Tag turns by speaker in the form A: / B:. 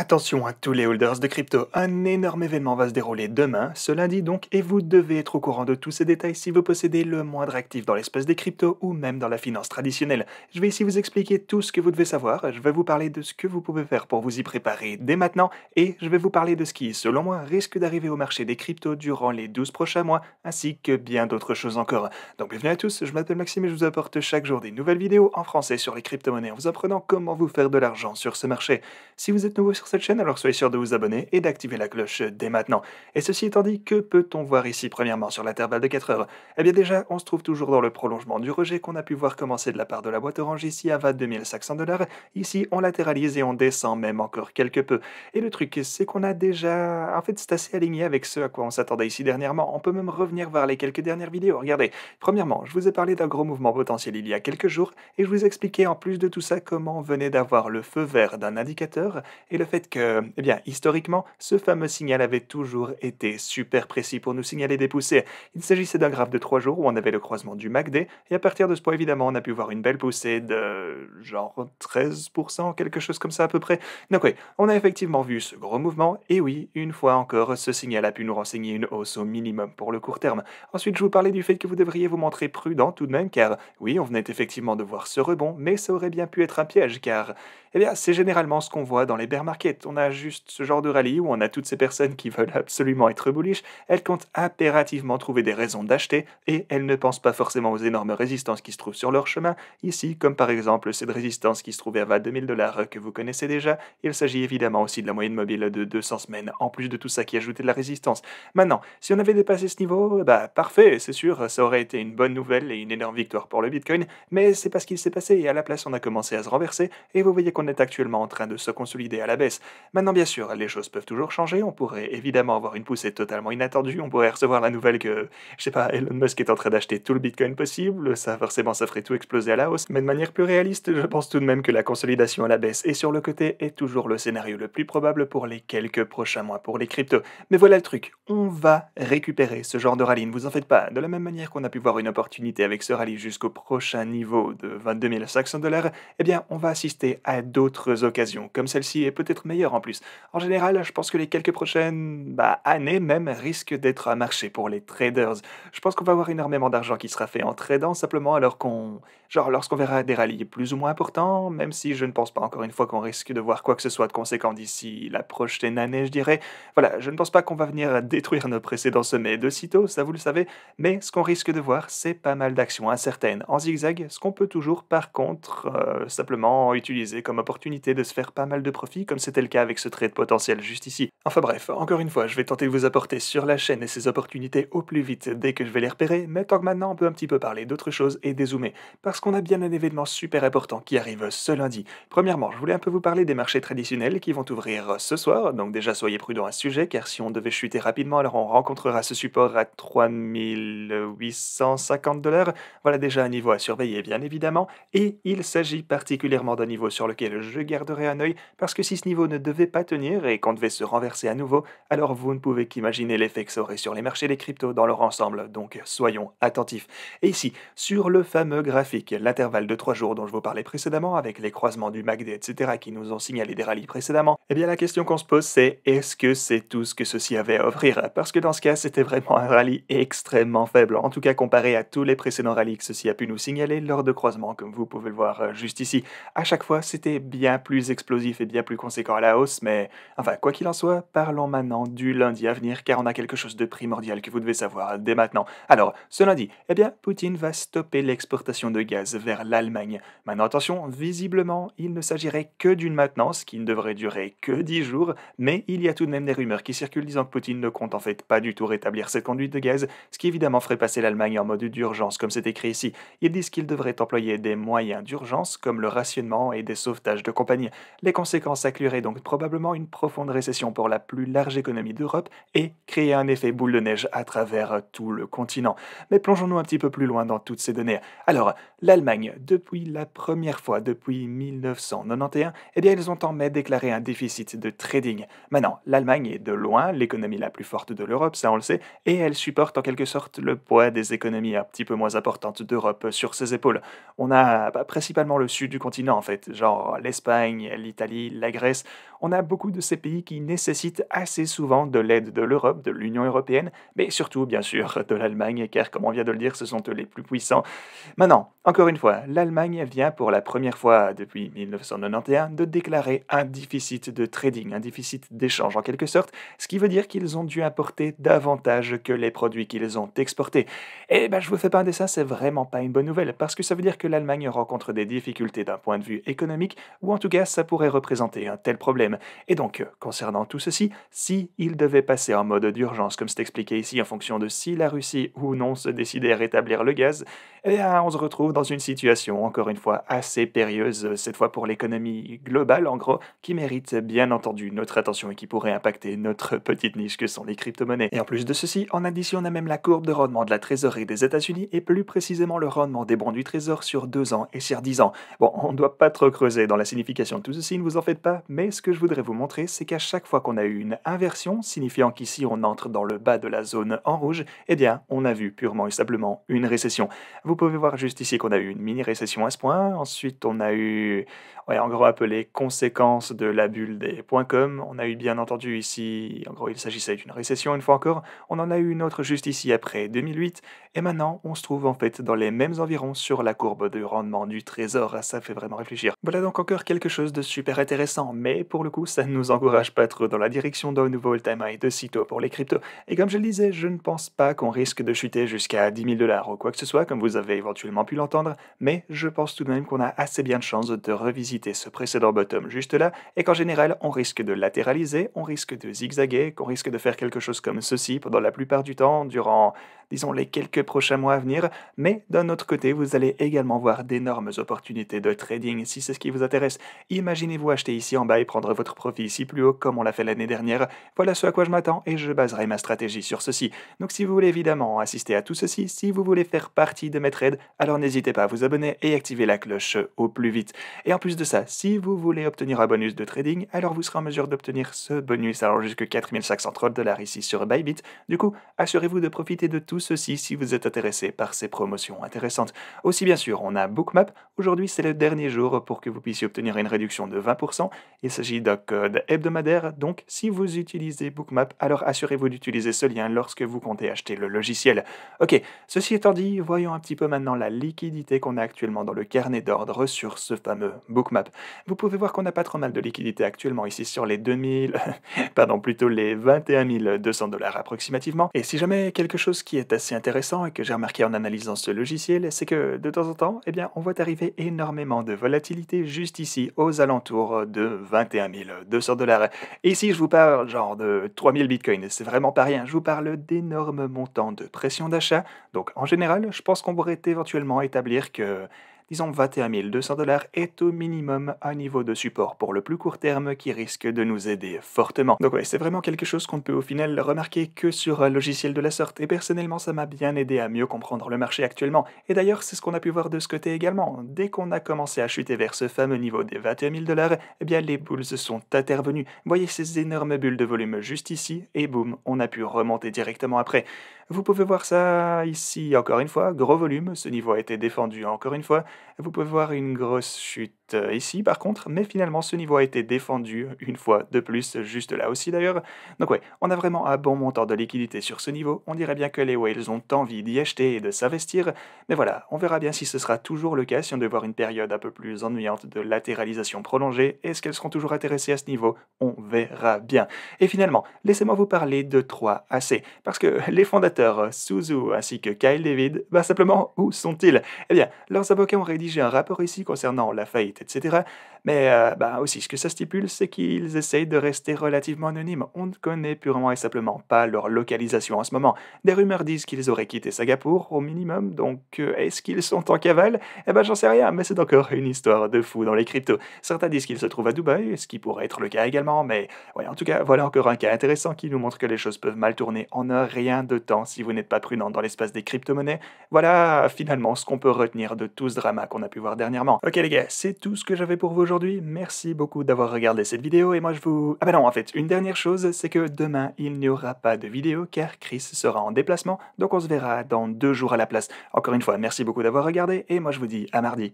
A: Attention à tous les holders de crypto, un énorme événement va se dérouler demain, ce lundi donc, et vous devez être au courant de tous ces détails si vous possédez le moindre actif dans l'espace des cryptos ou même dans la finance traditionnelle. Je vais ici vous expliquer tout ce que vous devez savoir, je vais vous parler de ce que vous pouvez faire pour vous y préparer dès maintenant, et je vais vous parler de ce qui, selon moi, risque d'arriver au marché des cryptos durant les 12 prochains mois, ainsi que bien d'autres choses encore. Donc bienvenue à tous, je m'appelle Maxime et je vous apporte chaque jour des nouvelles vidéos en français sur les crypto-monnaies en vous apprenant comment vous faire de l'argent sur ce marché. Si vous êtes nouveau sur cette chaîne, alors soyez sûr de vous abonner et d'activer la cloche dès maintenant. Et ceci étant dit, que peut-on voir ici premièrement sur l'intervalle de 4 heures Eh bien déjà, on se trouve toujours dans le prolongement du rejet qu'on a pu voir commencer de la part de la boîte orange ici à 2500 dollars. Ici, on latéralise et on descend même encore quelque peu. Et le truc, c'est qu'on a déjà... En fait, c'est assez aligné avec ce à quoi on s'attendait ici dernièrement. On peut même revenir voir les quelques dernières vidéos. Regardez, premièrement, je vous ai parlé d'un gros mouvement potentiel il y a quelques jours et je vous expliquais en plus de tout ça comment on venait d'avoir le feu vert d'un indicateur et le fait que, eh bien, historiquement, ce fameux signal avait toujours été super précis pour nous signaler des poussées. Il s'agissait d'un graphe de 3 jours où on avait le croisement du MACD, et à partir de ce point, évidemment, on a pu voir une belle poussée de genre 13%, quelque chose comme ça à peu près. Donc oui, on a effectivement vu ce gros mouvement, et oui, une fois encore, ce signal a pu nous renseigner une hausse au minimum pour le court terme. Ensuite, je vous parlais du fait que vous devriez vous montrer prudent tout de même, car oui, on venait effectivement de voir ce rebond, mais ça aurait bien pu être un piège, car, eh bien, c'est généralement ce qu'on voit dans les bear markets on a juste ce genre de rallye où on a toutes ces personnes qui veulent absolument être bullish, elles comptent impérativement trouver des raisons d'acheter et elles ne pensent pas forcément aux énormes résistances qui se trouvent sur leur chemin, ici comme par exemple cette résistance qui se trouvait à 22 000 dollars que vous connaissez déjà, il s'agit évidemment aussi de la moyenne mobile de 200 semaines, en plus de tout ça qui ajoutait de la résistance. Maintenant, si on avait dépassé ce niveau, bah parfait, c'est sûr, ça aurait été une bonne nouvelle et une énorme victoire pour le Bitcoin, mais c'est pas ce qu'il s'est passé et à la place on a commencé à se renverser et vous voyez qu'on est actuellement en train de se consolider à la baisse Maintenant, bien sûr, les choses peuvent toujours changer. On pourrait évidemment avoir une poussée totalement inattendue. On pourrait recevoir la nouvelle que, je sais pas, Elon Musk est en train d'acheter tout le Bitcoin possible. Ça, forcément, ça ferait tout exploser à la hausse. Mais de manière plus réaliste, je pense tout de même que la consolidation à la baisse et sur le côté est toujours le scénario le plus probable pour les quelques prochains mois pour les cryptos. Mais voilà le truc, on va récupérer ce genre de rallye. Ne vous en faites pas. De la même manière qu'on a pu voir une opportunité avec ce rallye jusqu'au prochain niveau de 22 500 dollars, eh bien, on va assister à d'autres occasions comme celle-ci et peut-être meilleur en plus. En général, je pense que les quelques prochaines bah, années même risquent d'être un marché pour les traders. Je pense qu'on va avoir énormément d'argent qui sera fait en tradant simplement alors qu'on... Genre lorsqu'on verra des rallyes plus ou moins importants, même si je ne pense pas encore une fois qu'on risque de voir quoi que ce soit de conséquent d'ici la prochaine année, je dirais. Voilà, je ne pense pas qu'on va venir détruire nos précédents sommets de sitôt, ça vous le savez, mais ce qu'on risque de voir, c'est pas mal d'actions incertaines en zigzag, ce qu'on peut toujours par contre euh, simplement utiliser comme opportunité de se faire pas mal de profit, comme c'est c'était le cas avec ce trait de potentiel juste ici. Enfin bref, encore une fois, je vais tenter de vous apporter sur la chaîne et ses opportunités au plus vite dès que je vais les repérer, mais tant que maintenant on peut un petit peu parler d'autres choses et dézoomer, parce qu'on a bien un événement super important qui arrive ce lundi. Premièrement, je voulais un peu vous parler des marchés traditionnels qui vont ouvrir ce soir, donc déjà soyez prudents à ce sujet, car si on devait chuter rapidement, alors on rencontrera ce support à 3850 dollars. Voilà déjà un niveau à surveiller bien évidemment, et il s'agit particulièrement d'un niveau sur lequel je garderai un œil, parce que si ce niveau ne devait pas tenir et qu'on devait se renverser à nouveau, alors vous ne pouvez qu'imaginer l'effet que ça aurait sur les marchés des cryptos dans leur ensemble, donc soyons attentifs. Et ici, sur le fameux graphique, l'intervalle de 3 jours dont je vous parlais précédemment, avec les croisements du MACD, etc., qui nous ont signalé des rallyes précédemment, et eh bien la question qu'on se pose c'est est-ce que c'est tout ce que ceci avait à offrir Parce que dans ce cas, c'était vraiment un rallye extrêmement faible, en tout cas comparé à tous les précédents rallyes que ceci a pu nous signaler lors de croisements, comme vous pouvez le voir euh, juste ici. À chaque fois, c'était bien plus explosif et bien plus conséquent à la hausse, mais enfin, quoi qu'il en soit, parlons maintenant du lundi à venir, car on a quelque chose de primordial que vous devez savoir dès maintenant. Alors, ce lundi, eh bien, Poutine va stopper l'exportation de gaz vers l'Allemagne. Maintenant, attention, visiblement, il ne s'agirait que d'une maintenance qui ne devrait durer que 10 jours, mais il y a tout de même des rumeurs qui circulent disant que Poutine ne compte en fait pas du tout rétablir cette conduite de gaz, ce qui évidemment ferait passer l'Allemagne en mode d'urgence, comme c'est écrit ici. Ils disent qu'il devrait employer des moyens d'urgence, comme le rationnement et des sauvetages de compagnie. Les conséquences acclurées donc probablement une profonde récession pour la plus large économie d'Europe et créer un effet boule de neige à travers tout le continent. Mais plongeons-nous un petit peu plus loin dans toutes ces données. Alors, l'Allemagne, depuis la première fois, depuis 1991, eh bien, ils ont en mai déclaré un déficit de trading. Maintenant, l'Allemagne est de loin l'économie la plus forte de l'Europe, ça on le sait, et elle supporte en quelque sorte le poids des économies un petit peu moins importantes d'Europe sur ses épaules. On a bah, principalement le sud du continent en fait, genre l'Espagne, l'Italie, la Grèce, on a beaucoup de ces pays qui nécessitent assez souvent de l'aide de l'Europe, de l'Union européenne, mais surtout, bien sûr, de l'Allemagne, car comme on vient de le dire, ce sont eux les plus puissants. Maintenant, encore une fois, l'Allemagne vient pour la première fois depuis 1991 de déclarer un déficit de trading, un déficit d'échange en quelque sorte, ce qui veut dire qu'ils ont dû importer davantage que les produits qu'ils ont exportés. Et eh ben, je vous fais pas un dessin, c'est vraiment pas une bonne nouvelle, parce que ça veut dire que l'Allemagne rencontre des difficultés d'un point de vue économique, ou en tout cas, ça pourrait représenter un tel problème. Et donc, euh, concernant tout ceci, si il devait passer en mode d'urgence, comme c'est expliqué ici, en fonction de si la Russie ou non se décidait à rétablir le gaz, eh bien, on se retrouve dans une situation, encore une fois, assez périlleuse, cette fois pour l'économie globale, en gros, qui mérite bien entendu notre attention et qui pourrait impacter notre petite niche que sont les crypto-monnaies. Et en plus de ceci, en addition, on a même la courbe de rendement de la trésorerie des États-Unis et plus précisément le rendement des bons du trésor sur 2 ans et sur 10 ans. Bon, on ne doit pas trop creuser dans la signification de tout ceci, ne vous en faites pas, mais ce que je voudrais vous montrer, c'est qu'à chaque fois qu'on a eu une inversion, signifiant qu'ici on entre dans le bas de la zone en rouge, eh bien, on a vu purement et simplement une récession. Vous pouvez voir juste ici qu'on a eu une mini-récession à ce point, ensuite on a eu, ouais, en gros appelé conséquence de la bulle des points .com, on a eu bien entendu ici, en gros il s'agissait d'une récession une fois encore, on en a eu une autre juste ici après 2008, et maintenant on se trouve en fait dans les mêmes environs sur la courbe de rendement du trésor, ça fait vraiment réfléchir. Voilà donc encore quelque chose de super intéressant, mais et pour le coup, ça ne nous encourage pas trop dans la direction d'un nouveau all-time de sitôt pour les cryptos. Et comme je le disais, je ne pense pas qu'on risque de chuter jusqu'à 10 000 dollars ou quoi que ce soit, comme vous avez éventuellement pu l'entendre, mais je pense tout de même qu'on a assez bien de chance de revisiter ce précédent bottom juste là, et qu'en général, on risque de latéraliser, on risque de zigzaguer, qu'on risque de faire quelque chose comme ceci pendant la plupart du temps, durant disons les quelques prochains mois à venir, mais d'un autre côté, vous allez également voir d'énormes opportunités de trading si c'est ce qui vous intéresse. Imaginez-vous acheter ici en bas et prendre votre profit ici plus haut comme on l'a fait l'année dernière. Voilà ce à quoi je m'attends et je baserai ma stratégie sur ceci. Donc si vous voulez évidemment assister à tout ceci, si vous voulez faire partie de mes trades, alors n'hésitez pas à vous abonner et activer la cloche au plus vite. Et en plus de ça, si vous voulez obtenir un bonus de trading, alors vous serez en mesure d'obtenir ce bonus alors jusqu'à 4500 dollars ici sur Bybit. Du coup, assurez-vous de profiter de tout ceci si vous êtes intéressé par ces promotions intéressantes. Aussi bien sûr, on a Bookmap. Aujourd'hui, c'est le dernier jour pour que vous puissiez obtenir une réduction de 20%. Il s'agit d'un code hebdomadaire, donc si vous utilisez Bookmap, alors assurez-vous d'utiliser ce lien lorsque vous comptez acheter le logiciel. Ok, ceci étant dit, voyons un petit peu maintenant la liquidité qu'on a actuellement dans le carnet d'ordre sur ce fameux Bookmap. Vous pouvez voir qu'on n'a pas trop mal de liquidité actuellement ici sur les 2000, pardon, plutôt les 21 200 dollars approximativement. Et si jamais quelque chose qui est assez intéressant et que j'ai remarqué en analysant ce logiciel, c'est que de temps en temps, eh bien, on voit arriver énormément de volatilité juste ici, aux alentours de 21 200 dollars. Et si je vous parle genre de 3000 bitcoins, c'est vraiment pas rien. Je vous parle d'énormes montants de pression d'achat. Donc en général, je pense qu'on pourrait éventuellement établir que disons 21 200 dollars, est au minimum un niveau de support pour le plus court terme qui risque de nous aider fortement. Donc ouais, c'est vraiment quelque chose qu'on ne peut au final remarquer que sur un logiciel de la sorte, et personnellement ça m'a bien aidé à mieux comprendre le marché actuellement. Et d'ailleurs, c'est ce qu'on a pu voir de ce côté également. Dès qu'on a commencé à chuter vers ce fameux niveau des 21 000 dollars, eh bien les bulles sont intervenues. Voyez ces énormes bulles de volume juste ici, et boum, on a pu remonter directement après. Vous pouvez voir ça ici, encore une fois, gros volume, ce niveau a été défendu encore une fois. Vous pouvez voir une grosse chute euh, ici par contre, mais finalement ce niveau a été défendu une fois de plus, juste là aussi d'ailleurs. Donc ouais, on a vraiment un bon montant de liquidité sur ce niveau, on dirait bien que les whales ont envie d'y acheter et de s'investir, mais voilà, on verra bien si ce sera toujours le cas, si on devait voir une période un peu plus ennuyante de latéralisation prolongée, est-ce qu'elles seront toujours intéressées à ce niveau On verra bien. Et finalement, laissez-moi vous parler de 3AC, parce que les fondateurs euh, Suzu ainsi que Kyle David, bah simplement, où sont-ils Eh bien, leurs avocats ont rédigé un rapport ici concernant la faillite, etc. Mais bah aussi, ce que ça stipule, c'est qu'ils essayent de rester relativement anonymes. On ne connaît purement et simplement pas leur localisation en ce moment. Des rumeurs disent qu'ils auraient quitté Singapour au minimum, donc euh, est-ce qu'ils sont en cavale Eh ben j'en sais rien, mais c'est encore une histoire de fou dans les cryptos. Certains disent qu'ils se trouvent à Dubaï, ce qui pourrait être le cas également, mais ouais, en tout cas, voilà encore un cas intéressant qui nous montre que les choses peuvent mal tourner en un rien de temps si vous n'êtes pas prudent dans l'espace des crypto-monnaies. Voilà finalement ce qu'on peut retenir de tout ce drama qu'on a pu voir dernièrement. Ok les gars, c'est tout ce que j'avais pour vous aujourd'hui. Merci beaucoup d'avoir regardé cette vidéo et moi je vous... Ah ben non, en fait, une dernière chose, c'est que demain, il n'y aura pas de vidéo car Chris sera en déplacement, donc on se verra dans deux jours à la place. Encore une fois, merci beaucoup d'avoir regardé et moi je vous dis à mardi.